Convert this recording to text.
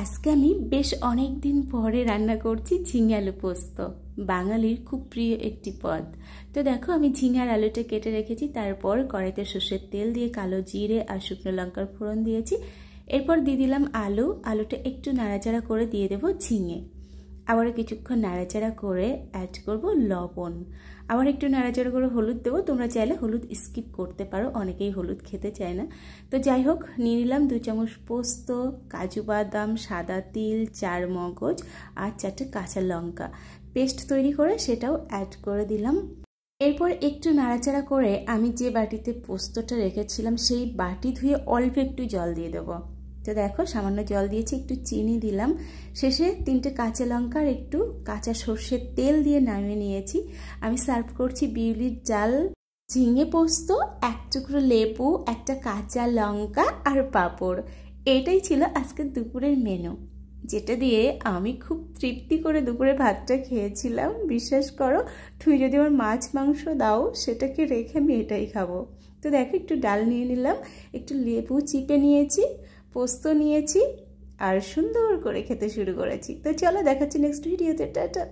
আজকে আমি বেশ অনেক দিন পরে রান্না করছি ঝিঙে আলু পোস্ত বাঙালির খুব প্রিয় একটি পদ তো দেখো আমি ঝিঙার আলুটা কেটে রেখেছি তারপর কড়াইতে সর্ষের তেল দিয়ে কালো জিরে আর শুকনো লঙ্কার ফোড়ন দিয়েছি এরপর দিয়ে দিলাম আলু আলুটা একটু নাড়াচাড়া করে দিয়ে দেবো ঝিঙে আবার কিছুক্ষণ নাড়াচাড়া করে অ্যাড করব লবণ আবার একটু নাড়াচাড়া করে হলুদ দেবো তোমরা চাইলে হলুদ স্কিপ করতে পারো অনেকেই হলুদ খেতে চায় না তো যাই হোক নিয়ে নিলাম দু চামচ পোস্ত কাজু বাদাম সাদা তিল চার মগজ আর চারটে কাঁচা লঙ্কা পেস্ট তৈরি করে সেটাও অ্যাড করে দিলাম এরপর একটু নাড়াচাড়া করে আমি যে বাটিতে পোস্তটা রেখেছিলাম সেই বাটি ধুয়ে অল্প একটু জল দিয়ে দেবো তো দেখো সামান্য জল দিয়েছি একটু চিনি দিলাম শেষে তিনটে কাঁচা লঙ্কার একটু কাঁচা সর্ষের তেল দিয়ে নামিয়ে নিয়েছি আমি সার্ভ করছি বিউলির জাল ঝিঙে পোস্ত এক টুকরো লেবু একটা কাঁচা লঙ্কা আর পাঁপড় এটাই ছিল আজকে দুপুরের মেনু যেটা দিয়ে আমি খুব তৃপ্তি করে দুপুরে ভাতটা খেয়েছিলাম বিশ্বাস করো তুমি যদি আমার মাছ মাংস দাও সেটাকে রেখে আমি এটাই খাবো তো দেখো একটু ডাল নিয়ে নিলাম একটু লেবু চিপে নিয়েছি পোস্ত নিয়েছি আর সুন্দর করে খেতে শুরু করেছি তো চলো দেখাচ্ছি নেক্সট ভিডিওতে টাটা